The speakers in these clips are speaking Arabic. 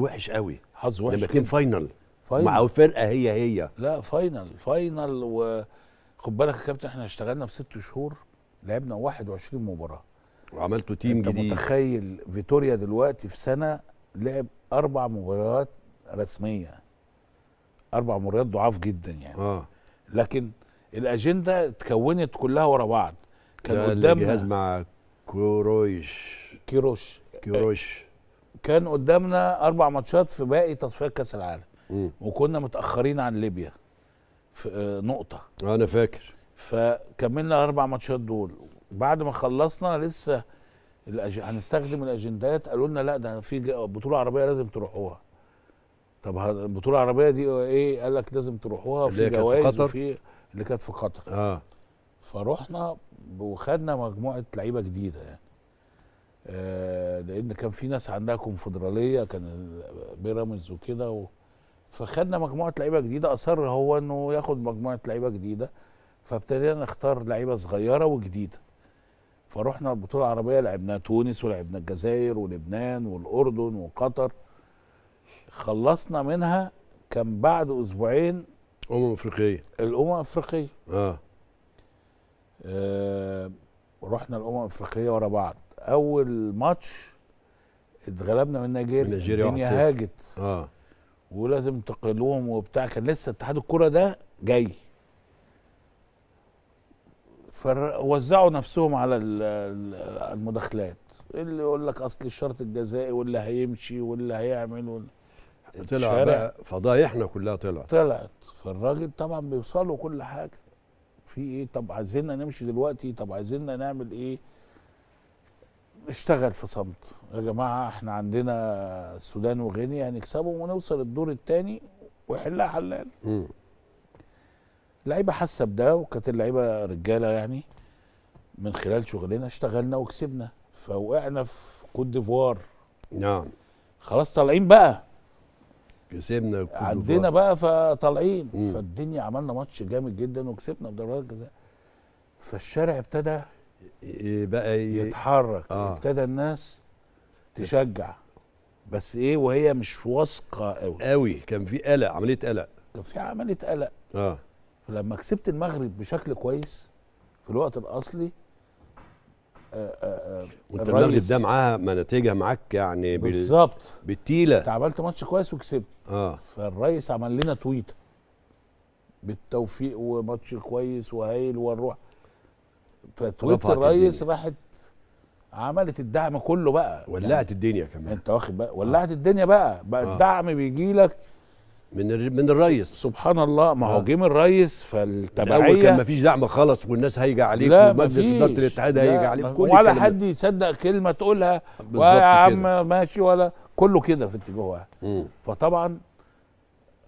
وحش قوي حظ وحش لما كان فاينل مع فرقه هي هي لا فاينل فاينل وخد بالك يا كابتن احنا اشتغلنا في ست شهور لعبنا 21 مباراه وعملتوا تيم انت جديد انت متخيل فيتوريا دلوقتي في سنه لعب اربع مباريات رسميه اربع مباريات ضعاف جدا يعني اه لكن الاجنده اتكونت كلها ورا بعض كان قدامنا الجهاز مع كوروش كيروش كيروش كان قدامنا اربع ماتشات في باقي تصفيات كاس العالم وكنا متاخرين عن ليبيا في آه، نقطه آه، انا فاكر فكملنا اربع ماتشات دول بعد ما خلصنا لسه الأج... هنستخدم الاجندات قالوا لنا لا ده في بطوله عربيه لازم تروحوها طب البطوله العربيه دي ايه قال لك لازم تروحوها في جوائز وفي اللي كانت في قطر اه فرحنا وخدنا مجموعه لعيبه جديده يعني آه، لان كان في ناس عندها كونفدراليه كان بيراميدز وكده و... فخدنا مجموعه لعيبه جديده اصر هو انه ياخد مجموعه لعيبه جديده فابتدينا نختار لعيبه صغيره وجديده فروحنا البطوله العربيه لعبنا تونس ولعبنا الجزائر ولبنان والاردن وقطر خلصنا منها كان بعد اسبوعين امم افريقيه الامم الافريقيه اه, آه رحنا الامم الافريقيه ورا بعض اول ماتش اتغلبنا من نيجيريا نيجيريا الدنيا هاجت اه ولازم تقلوهم وبتاع كان لسه اتحاد الكوره ده جاي فوزعوا نفسهم على المداخلات اللي يقول لك اصل الشرط الجزائي واللي هيمشي واللي هيعمل طلع بقى فضايحنا كلها طلعت طلعت فالراجل طبعا بيوصلوا كل حاجه في ايه طب عايزيننا نمشي دلوقتي طب عايزيننا نعمل ايه اشتغل في صمت يا جماعه احنا عندنا السودان وغينيا هنكسبهم ونوصل الدور الثاني وحلها حلال اللعيبه حاسه بده وكانت اللعيبه رجاله يعني من خلال شغلنا اشتغلنا وكسبنا فوقعنا في كوت ديفوار نعم خلاص طالعين بقى كسبنا كوت عندنا بقى فطالعين فالدنيا عملنا ماتش جامد جدا وكسبنا بضربات جزاء فالشارع ابتدى بقى يتحرك يتحرك آه. ابتدى الناس تشجع بس ايه وهي مش واثقه قوي قوي كان في قلق عمليه قلق كان في عمليه قلق اه فلما كسبت المغرب بشكل كويس في الوقت الاصلي آآ آه، آآ آه، آه، وانت المغرب ده معاها ما نتيجها معاك يعني بالظبط بالتيله انت عملت ماتش كويس وكسبت اه فالريس عمل لنا تويته بالتوفيق وماتش كويس وهايل ونروح فتويت الريس راحت عملت الدعم كله بقى ولعت يعني الدنيا كمان انت واخد بقى آه. ولعت آه. الدنيا بقى بقى آه. الدعم بيجي لك من من الريس سبحان الله ما هو آه. جه من الريس فالتبعيه الاول كان مفيش دعم خالص والناس هيجي عليك ومجلس اداره الاتحاد هيجي عليك كل ولا حد يصدق كلمه تقولها يا عم ماشي ولا كله كده في اتجاهها فطبعا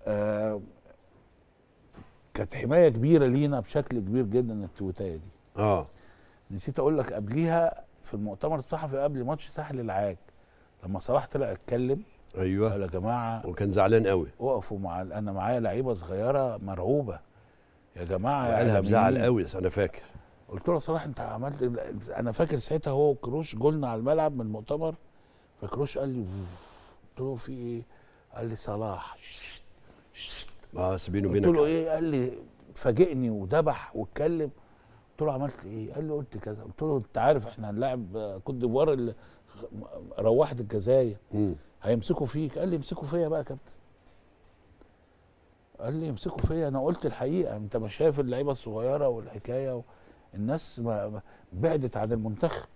آه كانت حمايه كبيره لينا بشكل كبير جدا التويتايه دي اه نسيت اقول لك قبليها في المؤتمر الصحفي قبل ماتش ساحل العاج لما صلاح طلع اتكلم ايوه قال يا جماعه وكان زعلان قوي وقفوا مع انا معايا لعيبه صغيره مرعوبه يا جماعه قالها بزعل قوي انا فاكر قلت له صلاح انت عملت انا فاكر ساعتها هو وكروش جولنا على الملعب من المؤتمر فكروش قال لي قلت له في ايه؟ قال لي صلاح اه سيبينه بينك قلت له ايه؟ قال لي فاجئني ودبح واتكلم قلت له عملت ايه؟ قال لي قلت كذا قلت له انت عارف احنا هنلاعب كوت آه، ديفوار اللي روحت الجزاير هيمسكوا فيك قال لي امسكوا فيا بقى يا كابتن قال لي امسكوا فيا انا قلت الحقيقه انت مش شايف اللعيبه الصغيره والحكايه و... الناس ما بعدت عن المنتخب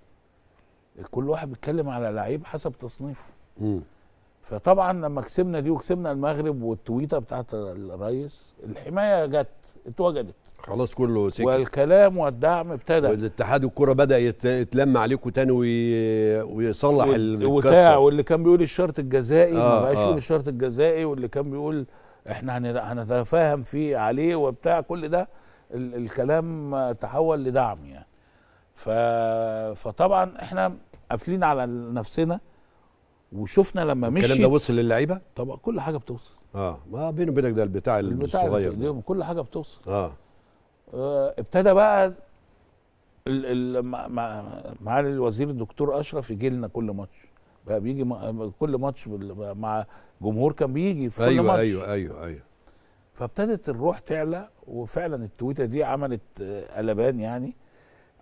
كل واحد بيتكلم على لعيب حسب تصنيفه فطبعا لما كسبنا دي وكسبنا المغرب والتويته بتاعت الرئيس الحمايه جت اتوجدت خلاص كله سكت والكلام والدعم ابتدى والاتحاد الكوره بدا يتلم عليكم تاني ويصلح القصه واللي كان بيقول الشرط الجزائي آه ما بقاش يقول آه الشرط الجزائي واللي كان بيقول احنا هنتفاهم فيه عليه وبتاع كل ده الكلام تحول لدعم يعني فطبعا احنا قافلين على نفسنا وشفنا لما مشي الكلام ده وصل للعيبه؟ طبعا كل حاجه بتوصل اه ما بيني وبينك ده البتاع الصغير ده. كل حاجه بتوصل اه, آه ابتدى بقى معالي الوزير الدكتور اشرف يجي لنا كل ماتش بقى بيجي كل ماتش مع جمهور كان بيجي في أيوة كل ماتش ايوه ايوه ايوه فابتدت الروح تعلى وفعلا التويته دي عملت آه، قلبان يعني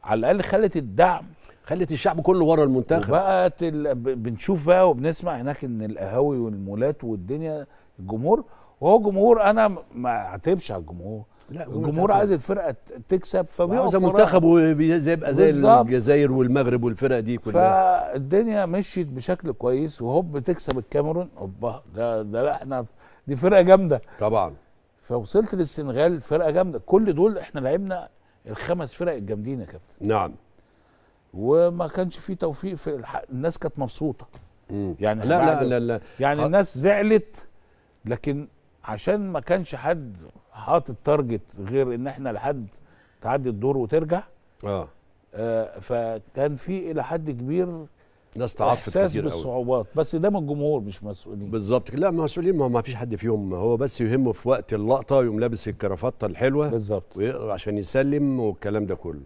على الاقل خلت الدعم خلت الشعب كله ورا المنتخب بقى تل... بنشوف بقى وبنسمع هناك ان القهاوي والمولات والدنيا الجمهور وهو جمهور انا ما اعتبش على الجمهور لا الجمهور عايز الفرقه تكسب فبيقف عايز منتخب ويبقى زي الجزائر والمغرب والفرق دي كلها فالدنيا مشيت بشكل كويس وهوب تكسب الكاميرون اوبا ده ده لا احنا دي فرقه جامده طبعا فوصلت للسنغال فرقه جامده كل دول احنا لعبنا الخمس فرق الجامدين يا كابتن نعم وما كانش في توفيق في الح... الناس كانت مبسوطه مم. يعني لا لا, لا لا يعني ها. آه. الناس زعلت لكن عشان ما كانش حد حاطط تارجت غير ان احنا لحد تعدي الدور وترجع اه, آه فكان في الى حد كبير ناس تعاطفت كتير قوي بالصعوبات بس ده من الجمهور مش مسؤولين بالظبط لا مسؤولين ما فيش حد فيهم هو بس يهمه في وقت اللقطه يقوم لابس الكرافطه الحلوه بالظبط عشان يسلم والكلام ده كله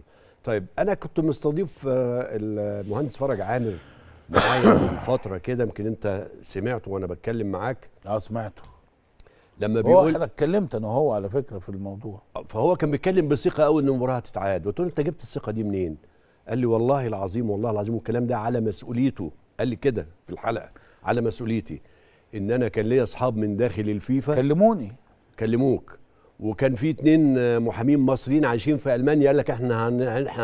طيب انا كنت مستضيف آه، المهندس فرج عامر معايا من فتره كده يمكن انت سمعته وانا بتكلم معاك اه سمعته لما بيقول انا اتكلمت انا وهو على فكره في الموضوع فهو كان بيتكلم بثقه قوي ان المباراه هتتعاد قلت له انت جبت الثقه دي منين؟ قال لي والله العظيم والله العظيم والكلام ده على مسؤوليته قال لي كده في الحلقه على مسؤوليتي ان انا كان ليا اصحاب من داخل الفيفا كلموني كلموك وكان في اتنين محامين مصريين عايشين في المانيا قال لك احنا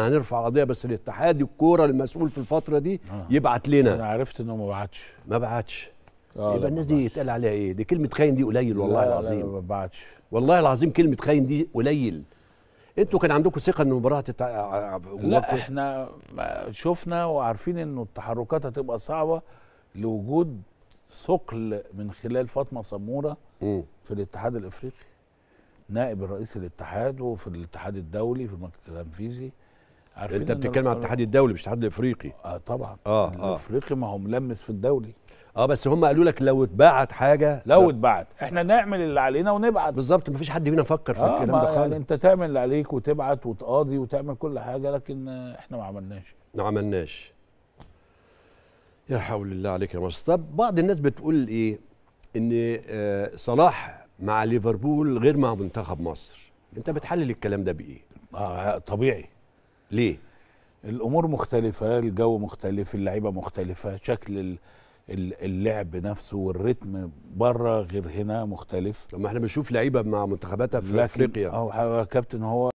هنرفع قضيه بس الاتحاد الكوره المسؤول في الفتره دي آه. يبعت لنا انا عرفت انه ما بعتش ما بعتش آه، يبقى الناس دي يتقال عليها ايه دي كلمه خاين دي قليل والله لا العظيم لا ما بعتش والله العظيم كلمه خاين دي قليل انتوا كان عندكم ثقه ان المباراه تتع... آه، لا احنا شفنا وعارفين انه التحركات هتبقى صعبه لوجود ثقل من خلال فاطمه سموره في الاتحاد الافريقي نائب الرئيس الاتحاد وفي الاتحاد الدولي في المركز التنفيذي عارفين انت بتتكلم عن الاتحاد الدولي مش الاتحاد الافريقي اه طبعا اه, آه. الافريقي آه. ما هو ملمس في الدولي اه بس هم قالوا لك لو اتبعت حاجه لو اتبعت احنا نعمل اللي علينا ونبعت بالظبط مفيش حد فينا فكر في آه الكلام ده خالص يعني انت تعمل اللي عليك وتبعت وتقاضي وتعمل كل حاجه لكن احنا ما عملناش ما عملناش يا حول الله عليك يا مصطفى طب بعض الناس بتقول ايه ان آه، صلاح مع ليفربول غير مع منتخب مصر انت بتحلل الكلام ده بايه آه طبيعي ليه الامور مختلفه الجو مختلف اللعيبه مختلفه شكل اللعب نفسه والريتم بره غير هنا مختلف لما احنا بنشوف لعيبه مع منتخباتها في افريقيا اه كابتن هو